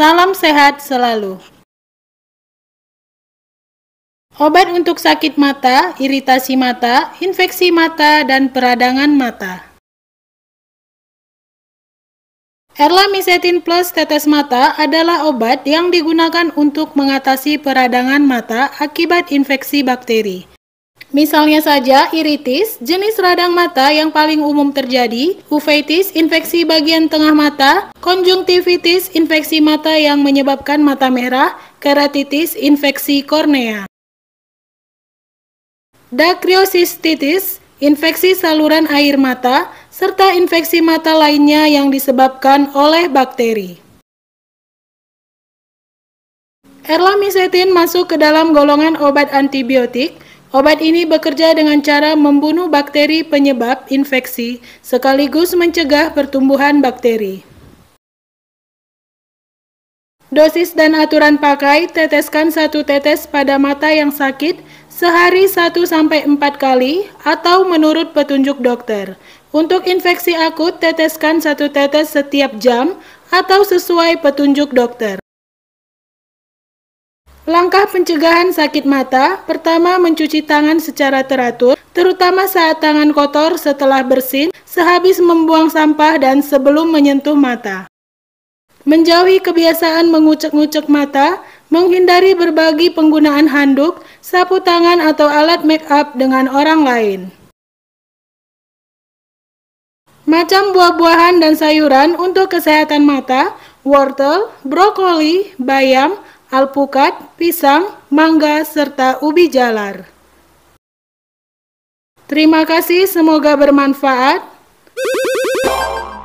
Salam sehat selalu. Obat untuk sakit mata, iritasi mata, infeksi mata, dan peradangan mata. Erlamisetin plus tetes mata adalah obat yang digunakan untuk mengatasi peradangan mata akibat infeksi bakteri. Misalnya saja iritis, jenis radang mata yang paling umum terjadi, uveitis, infeksi bagian tengah mata, konjungtivitis, infeksi mata yang menyebabkan mata merah, keratitis, infeksi kornea. dacryocystitis, infeksi saluran air mata, serta infeksi mata lainnya yang disebabkan oleh bakteri. Erlamisetin masuk ke dalam golongan obat antibiotik, Obat ini bekerja dengan cara membunuh bakteri penyebab infeksi sekaligus mencegah pertumbuhan bakteri. Dosis dan aturan pakai, teteskan satu tetes pada mata yang sakit sehari 1-4 kali atau menurut petunjuk dokter. Untuk infeksi akut, teteskan satu tetes setiap jam atau sesuai petunjuk dokter. Langkah pencegahan sakit mata, pertama mencuci tangan secara teratur, terutama saat tangan kotor setelah bersin, sehabis membuang sampah dan sebelum menyentuh mata. Menjauhi kebiasaan mengucek-ngucek mata, menghindari berbagi penggunaan handuk, sapu tangan atau alat make up dengan orang lain. Macam buah-buahan dan sayuran untuk kesehatan mata, wortel, brokoli, bayam, alpukat, pisang, mangga, serta ubi jalar. Terima kasih, semoga bermanfaat.